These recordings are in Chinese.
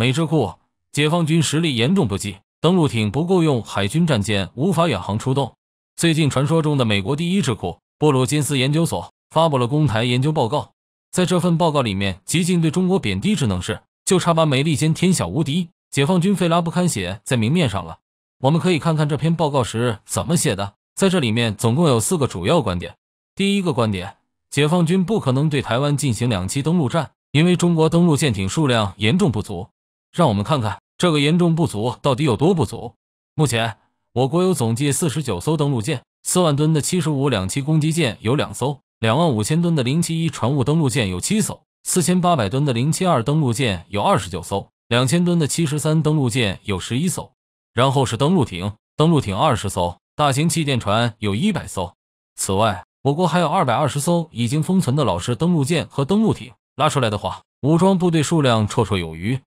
美智库解放军实力严重不济，登陆艇不够用，海军战舰无法远航出动。最近，传说中的美国第一智库布鲁金斯研究所发布了公台研究报告，在这份报告里面，极尽对中国贬低之能事，就差把“美利坚天下无敌，解放军费拉不堪写”在明面上了。我们可以看看这篇报告时怎么写的，在这里面总共有四个主要观点。第一个观点，解放军不可能对台湾进行两栖登陆战，因为中国登陆舰艇数量严重不足。让我们看看这个严重不足到底有多不足。目前，我国有总计四十九艘登陆舰，四万吨的七十五两栖攻击舰有两艘，两万五千吨的零七一船坞登陆舰有七艘，四千八百吨的零七二登陆舰有二十九艘，两千吨的七十三登陆舰有十一艘。然后是登陆艇，登陆艇二十艘，大型气垫船有一百艘。此外，我国还有二百二十艘已经封存的老式登陆舰和登陆艇，拉出来的话，武装部队数量绰绰有余。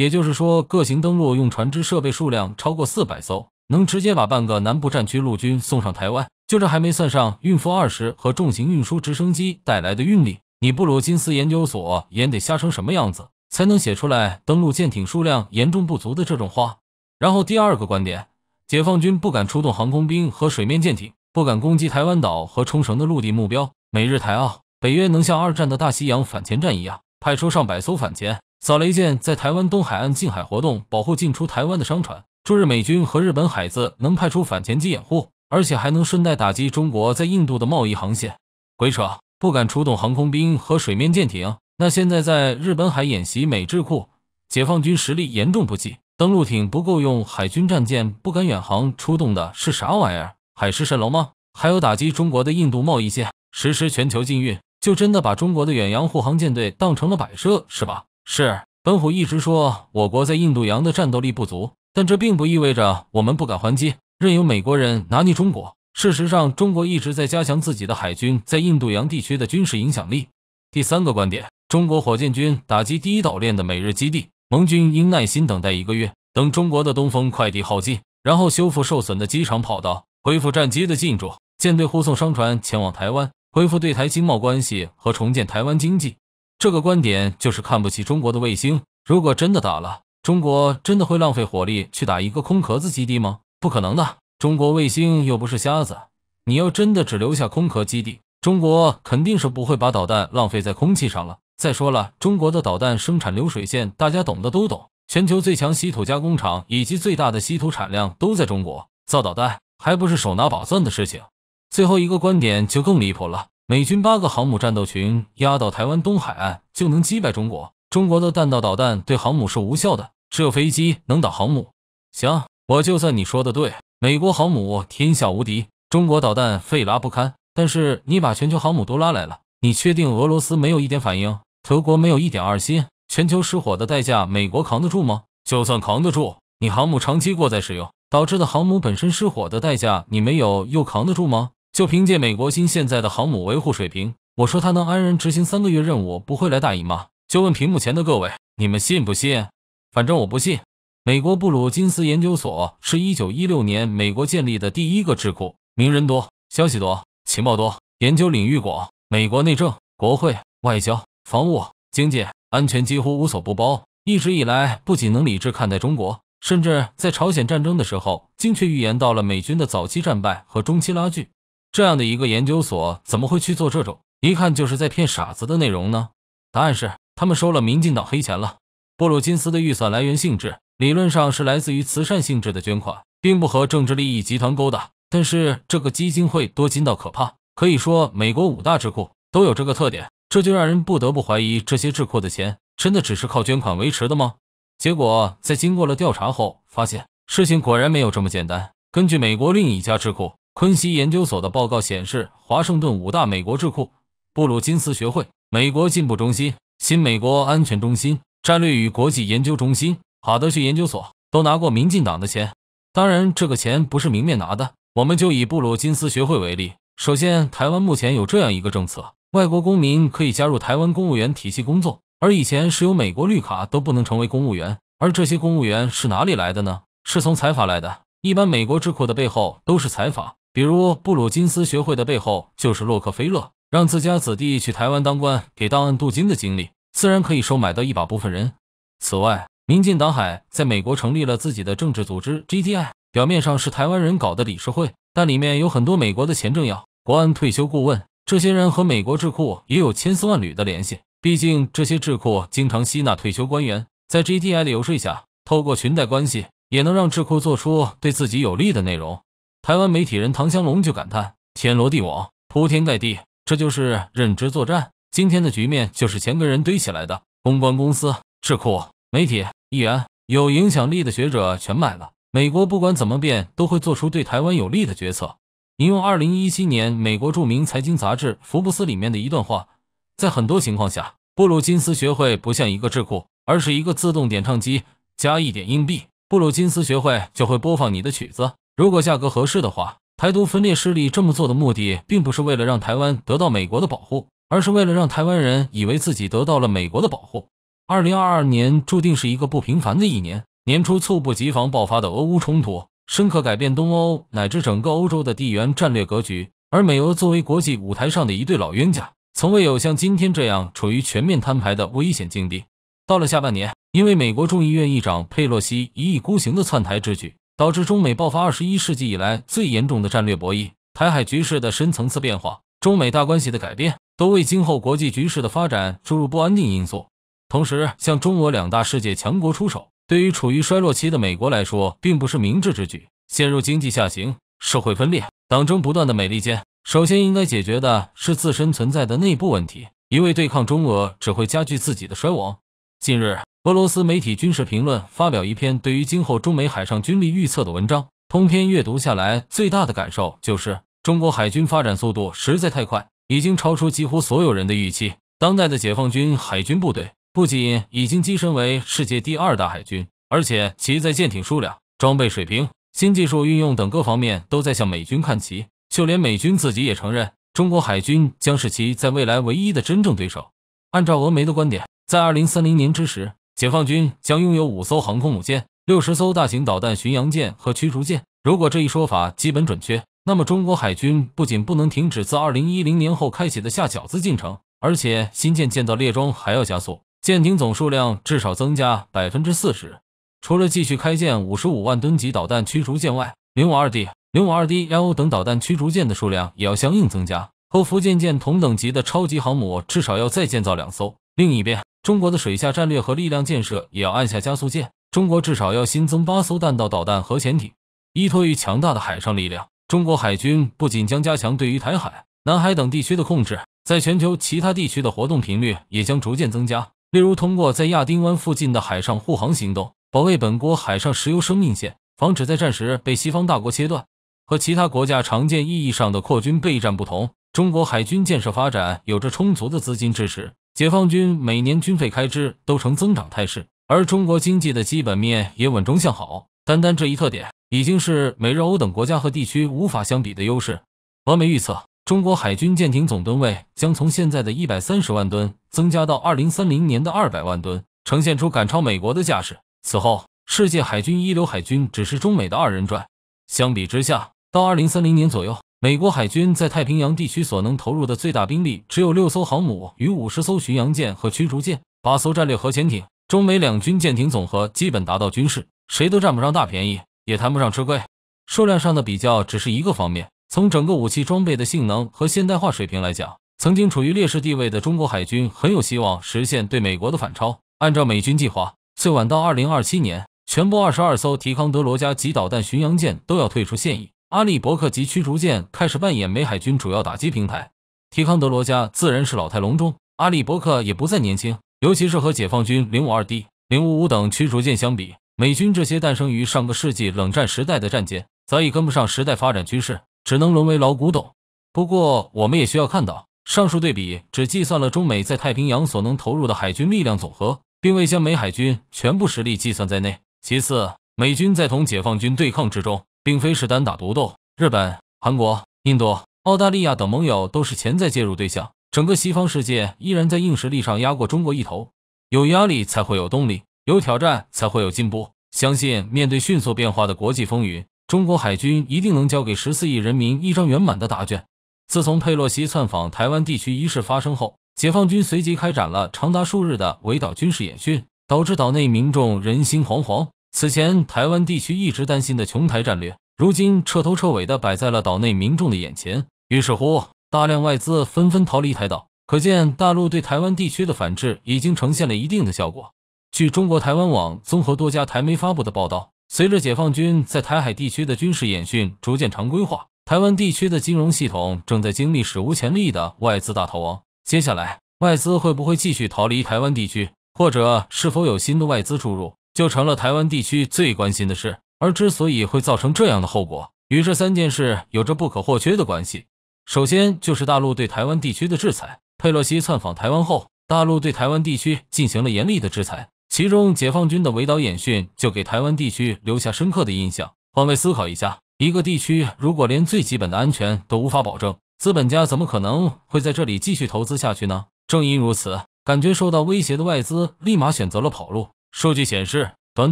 也就是说，各型登陆用船只设备数量超过四百艘，能直接把半个南部战区陆军送上台湾。就这还没算上运负二十和重型运输直升机带来的运力，你布鲁金斯研究所也得瞎成什么样子，才能写出来登陆舰艇数量严重不足的这种话？然后第二个观点，解放军不敢出动航空兵和水面舰艇，不敢攻击台湾岛和冲绳的陆地目标。美日台澳北约能像二战的大西洋反潜战一样，派出上百艘反潜。扫雷舰在台湾东海岸近海活动，保护进出台湾的商船。驻日美军和日本海自能派出反潜机掩护，而且还能顺带打击中国在印度的贸易航线。鬼扯！不敢出动航空兵和水面舰艇。那现在在日本海演习，美智库、解放军实力严重不济，登陆艇不够用，海军战舰不敢远航，出动的是啥玩意儿？海市蜃楼吗？还有打击中国的印度贸易线，实施全球禁运，就真的把中国的远洋护航舰队当成了摆设，是吧？是，本虎一直说我国在印度洋的战斗力不足，但这并不意味着我们不敢还击，任由美国人拿捏中国。事实上，中国一直在加强自己的海军在印度洋地区的军事影响力。第三个观点，中国火箭军打击第一岛链的美日基地，盟军应耐心等待一个月，等中国的东风快递耗尽，然后修复受损的机场跑道，恢复战机的进驻，舰队护送商船前往台湾，恢复对台经贸关系和重建台湾经济。这个观点就是看不起中国的卫星。如果真的打了，中国真的会浪费火力去打一个空壳子基地吗？不可能的，中国卫星又不是瞎子。你要真的只留下空壳基地，中国肯定是不会把导弹浪费在空气上了。再说了，中国的导弹生产流水线，大家懂的都懂。全球最强稀土加工厂以及最大的稀土产量都在中国，造导弹还不是手拿把攥的事情？最后一个观点就更离谱了。美军八个航母战斗群压到台湾东海岸就能击败中国？中国的弹道导弹对航母是无效的，只有飞机能挡航母。行，我就算你说的对，美国航母天下无敌，中国导弹废拉不堪。但是你把全球航母都拉来了，你确定俄罗斯没有一点反应，德国没有一点二心？全球失火的代价，美国扛得住吗？就算扛得住，你航母长期过载使用导致的航母本身失火的代价，你没有又扛得住吗？就凭借美国新现在的航母维护水平，我说他能安然执行三个月任务，不会来大姨妈。就问屏幕前的各位，你们信不信？反正我不信。美国布鲁金斯研究所是一九一六年美国建立的第一个智库，名人多，消息多，情报多，研究领域广，美国内政、国会、外交、防务、经济、安全几乎无所不包。一直以来，不仅能理智看待中国，甚至在朝鲜战争的时候，精确预言到了美军的早期战败和中期拉锯。这样的一个研究所怎么会去做这种一看就是在骗傻子的内容呢？答案是他们收了民进党黑钱了。布鲁金斯的预算来源性质理论上是来自于慈善性质的捐款，并不和政治利益集团勾搭。但是这个基金会多金到可怕，可以说美国五大智库都有这个特点，这就让人不得不怀疑这些智库的钱真的只是靠捐款维持的吗？结果在经过了调查后，发现事情果然没有这么简单。根据美国另一家智库。昆西研究所的报告显示，华盛顿五大美国智库——布鲁金斯学会、美国进步中心、新美国安全中心、战略与国际研究中心、哈德逊研究所——都拿过民进党的钱。当然，这个钱不是明面拿的。我们就以布鲁金斯学会为例。首先，台湾目前有这样一个政策：外国公民可以加入台湾公务员体系工作，而以前是有美国绿卡都不能成为公务员。而这些公务员是哪里来的呢？是从财阀来的。一般美国智库的背后都是财阀。比如布鲁金斯学会的背后就是洛克菲勒让自家子弟去台湾当官给档案镀金的经历，自然可以收买到一把部分人。此外，民进党海在美国成立了自己的政治组织 GDI，表面上是台湾人搞的理事会，但里面有很多美国的前政要、国安退休顾问。这些人和美国智库也有千丝万缕的联系，毕竟这些智库经常吸纳退休官员，在 GDI 的游说下，透过裙带关系也能让智库做出对自己有利的内容。台湾媒体人唐香龙就感叹：“天罗地网，铺天盖地，这就是认知作战。今天的局面就是钱跟人堆起来的。公关公司、智库、媒体、议员、有影响力的学者全买了。美国不管怎么变，都会做出对台湾有利的决策。”引用二零一七年美国著名财经杂志《福布斯》里面的一段话：“在很多情况下，布鲁金斯学会不像一个智库，而是一个自动点唱机，加一点硬币，布鲁金斯学会就会播放你的曲子。”如果价格合适的话，台独分裂势力这么做的目的，并不是为了让台湾得到美国的保护，而是为了让台湾人以为自己得到了美国的保护。二零二二年注定是一个不平凡的一年。年初猝不及防爆发的俄乌冲突，深刻改变东欧乃至整个欧洲的地缘战略格局。而美俄作为国际舞台上的一对老冤家，从未有像今天这样处于全面摊牌的危险境地。到了下半年，因为美国众议院议长佩洛西一意孤行的窜台之举。导致中美爆发二十一世纪以来最严重的战略博弈，台海局势的深层次变化，中美大关系的改变，都为今后国际局势的发展注入不安定因素。同时，向中俄两大世界强国出手，对于处于衰落期的美国来说，并不是明智之举。陷入经济下行、社会分裂、党争不断的美利坚，首先应该解决的是自身存在的内部问题，一味对抗中俄只会加剧自己的衰亡。近日，俄罗斯媒体《军事评论》发表一篇对于今后中美海上军力预测的文章。通篇阅读下来，最大的感受就是中国海军发展速度实在太快，已经超出几乎所有人的预期。当代的解放军海军部队不仅已经跻身为世界第二大海军，而且其在舰艇数量、装备水平、新技术运用等各方面都在向美军看齐。就连美军自己也承认，中国海军将是其在未来唯一的真正对手。按照俄媒的观点。在二零三零年之时，解放军将拥有五艘航空母舰、六十艘大型导弹巡洋舰和驱逐舰。如果这一说法基本准确，那么中国海军不仅不能停止自二零一零年后开启的下饺子进程，而且新建建造列装还要加速，舰艇总数量至少增加百分之四十。除了继续开建五十五万吨级导弹驱逐舰外，零五二 D、零五二 DL 等导弹驱逐舰的数量也要相应增加，和福建舰同等级的超级航母至少要再建造两艘。另一边。中国的水下战略和力量建设也要按下加速键。中国至少要新增八艘弹道导弹核潜艇。依托于强大的海上力量，中国海军不仅将加强对于台海、南海等地区的控制，在全球其他地区的活动频率也将逐渐增加。例如，通过在亚丁湾附近的海上护航行动，保卫本国海上石油生命线，防止在战时被西方大国切断。和其他国家常见意义上的扩军备战不同，中国海军建设发展有着充足的资金支持。解放军每年军费开支都呈增长态势，而中国经济的基本面也稳中向好。单单这一特点，已经是美日欧等国家和地区无法相比的优势。俄媒预测，中国海军舰艇总吨位将从现在的一百三十万吨增加到二零三零年的二百万吨，呈现出赶超美国的架势。此后，世界海军一流海军只是中美的二人转。相比之下，到二零三零年左右。美国海军在太平洋地区所能投入的最大兵力只有六艘航母与五十艘巡洋舰和驱逐舰，八艘战略核潜艇。中美两军舰艇总和基本达到军事，谁都占不上大便宜，也谈不上吃亏。数量上的比较只是一个方面，从整个武器装备的性能和现代化水平来讲，曾经处于劣势地位的中国海军很有希望实现对美国的反超。按照美军计划，最晚到二零二七年，全部二十二艘提康德罗加级导弹巡洋舰都要退出现役。阿利伯克级驱逐舰开始扮演美海军主要打击平台，提康德罗加自然是老态龙钟，阿利伯克也不再年轻。尤其是和解放军 052D、055等驱逐舰相比，美军这些诞生于上个世纪冷战时代的战舰早已跟不上时代发展趋势，只能沦为老古董。不过，我们也需要看到，上述对比只计算了中美在太平洋所能投入的海军力量总和，并未将美海军全部实力计算在内。其次，美军在同解放军对抗之中。并非是单打独斗，日本、韩国、印度、澳大利亚等盟友都是潜在介入对象。整个西方世界依然在硬实力上压过中国一头，有压力才会有动力，有挑战才会有进步。相信面对迅速变化的国际风云，中国海军一定能交给十四亿人民一张圆满的答卷。自从佩洛西窜访台湾地区一事发生后，解放军随即开展了长达数日的围岛军事演训，导致岛内民众人心惶惶。此前，台湾地区一直担心的“琼台战略”，如今彻头彻尾的摆在了岛内民众的眼前。于是乎，大量外资纷纷逃离台岛，可见大陆对台湾地区的反制已经呈现了一定的效果。据中国台湾网综合多家台媒发布的报道，随着解放军在台海地区的军事演训逐渐常规化，台湾地区的金融系统正在经历史无前例的外资大逃亡。接下来，外资会不会继续逃离台湾地区，或者是否有新的外资注入？就成了台湾地区最关心的事，而之所以会造成这样的后果，与这三件事有着不可或缺的关系。首先就是大陆对台湾地区的制裁。佩洛西窜访台湾后，大陆对台湾地区进行了严厉的制裁，其中解放军的围岛演训就给台湾地区留下深刻的印象。换位思考一下，一个地区如果连最基本的安全都无法保证，资本家怎么可能会在这里继续投资下去呢？正因如此，感觉受到威胁的外资立马选择了跑路。数据显示，短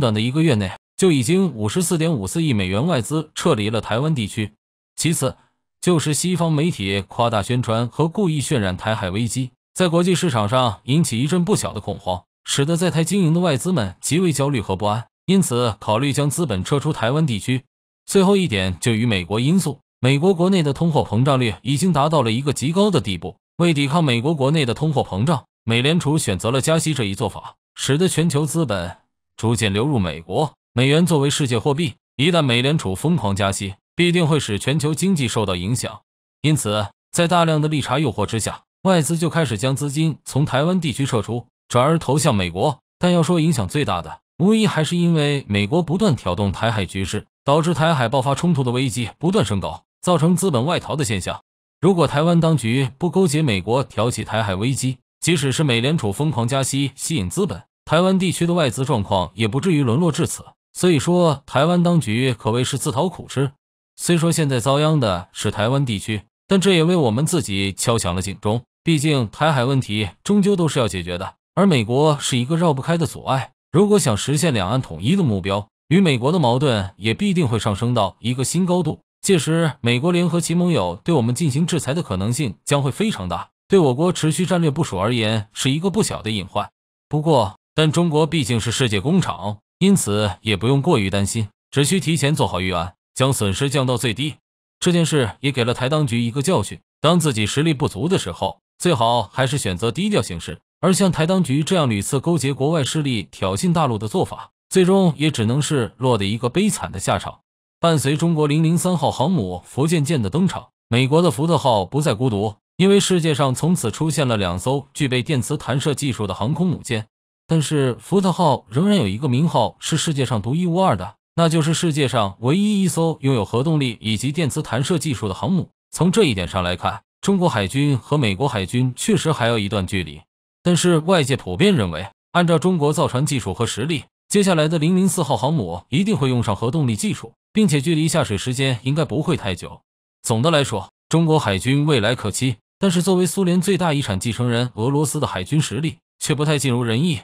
短的一个月内，就已经五十四点五四亿美元外资撤离了台湾地区。其次，就是西方媒体夸大宣传和故意渲染台海危机，在国际市场上引起一阵不小的恐慌，使得在台经营的外资们极为焦虑和不安，因此考虑将资本撤出台湾地区。最后一点就与美国因素，美国国内的通货膨胀率已经达到了一个极高的地步，为抵抗美国国内的通货膨胀，美联储选择了加息这一做法。使得全球资本逐渐流入美国，美元作为世界货币，一旦美联储疯狂加息，必定会使全球经济受到影响。因此，在大量的利差诱惑之下，外资就开始将资金从台湾地区撤出，转而投向美国。但要说影响最大的，无疑还是因为美国不断挑动台海局势，导致台海爆发冲突的危机不断升高，造成资本外逃的现象。如果台湾当局不勾结美国挑起台海危机，即使是美联储疯狂加息吸引资本，台湾地区的外资状况也不至于沦落至此，所以说台湾当局可谓是自讨苦吃。虽说现在遭殃的是台湾地区，但这也为我们自己敲响了警钟。毕竟台海问题终究都是要解决的，而美国是一个绕不开的阻碍。如果想实现两岸统一的目标，与美国的矛盾也必定会上升到一个新高度。届时，美国联合其盟友对我们进行制裁的可能性将会非常大，对我国持续战略部署而言是一个不小的隐患。不过，但中国毕竟是世界工厂，因此也不用过于担心，只需提前做好预案，将损失降到最低。这件事也给了台当局一个教训：当自己实力不足的时候，最好还是选择低调行事。而像台当局这样屡次勾结国外势力挑衅大陆的做法，最终也只能是落得一个悲惨的下场。伴随中国零零三号航母“福建舰”的登场，美国的“福特号”不再孤独，因为世界上从此出现了两艘具备电磁弹射技术的航空母舰。但是福特号仍然有一个名号是世界上独一无二的，那就是世界上唯一一艘拥有核动力以及电磁弹射技术的航母。从这一点上来看，中国海军和美国海军确实还要一段距离。但是外界普遍认为，按照中国造船技术和实力，接下来的零零四号航母一定会用上核动力技术，并且距离下水时间应该不会太久。总的来说，中国海军未来可期，但是作为苏联最大遗产继承人，俄罗斯的海军实力却不太尽如人意。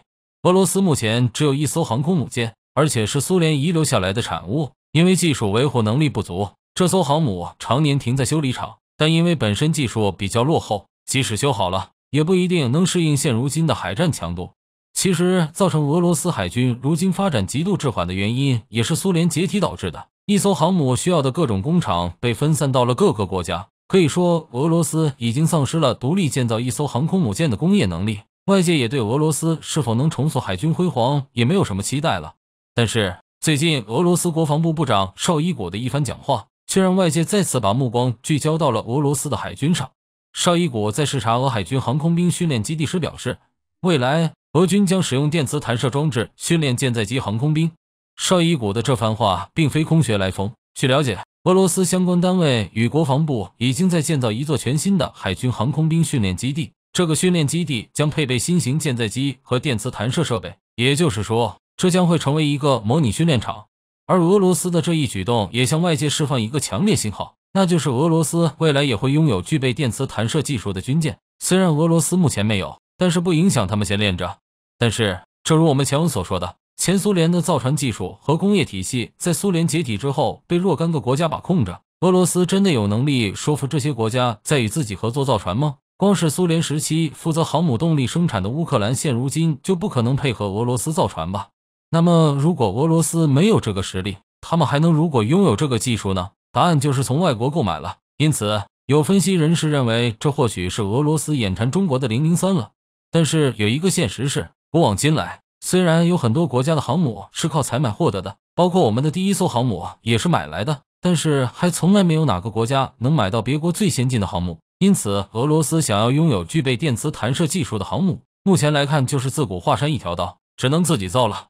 俄罗斯目前只有一艘航空母舰，而且是苏联遗留下来的产物。因为技术维护能力不足，这艘航母常年停在修理厂。但因为本身技术比较落后，即使修好了，也不一定能适应现如今的海战强度。其实，造成俄罗斯海军如今发展极度滞缓的原因，也是苏联解体导致的。一艘航母需要的各种工厂被分散到了各个国家，可以说，俄罗斯已经丧失了独立建造一艘航空母舰的工业能力。外界也对俄罗斯是否能重塑海军辉煌也没有什么期待了。但是最近，俄罗斯国防部部长绍伊古的一番讲话却让外界再次把目光聚焦到了俄罗斯的海军上。绍伊古在视察俄海军航空兵训练基地时表示，未来俄军将使用电磁弹射装置训练舰载机航空兵。绍伊古的这番话并非空穴来风。据了解，俄罗斯相关单位与国防部已经在建造一座全新的海军航空兵训练基地。这个训练基地将配备新型舰载机和电磁弹射设备，也就是说，这将会成为一个模拟训练场。而俄罗斯的这一举动也向外界释放一个强烈信号，那就是俄罗斯未来也会拥有具备电磁弹射技术的军舰。虽然俄罗斯目前没有，但是不影响他们先练着。但是，正如我们前文所说的，前苏联的造船技术和工业体系在苏联解体之后被若干个国家把控着。俄罗斯真的有能力说服这些国家在与自己合作造船吗？光是苏联时期负责航母动力生产的乌克兰，现如今就不可能配合俄罗斯造船吧？那么，如果俄罗斯没有这个实力，他们还能如果拥有这个技术呢？答案就是从外国购买了。因此，有分析人士认为，这或许是俄罗斯眼馋中国的零零三了。但是，有一个现实是，古往今来，虽然有很多国家的航母是靠采买获得的，包括我们的第一艘航母也是买来的，但是还从来没有哪个国家能买到别国最先进的航母。因此，俄罗斯想要拥有具备电磁弹射技术的航母，目前来看就是自古华山一条道，只能自己造了。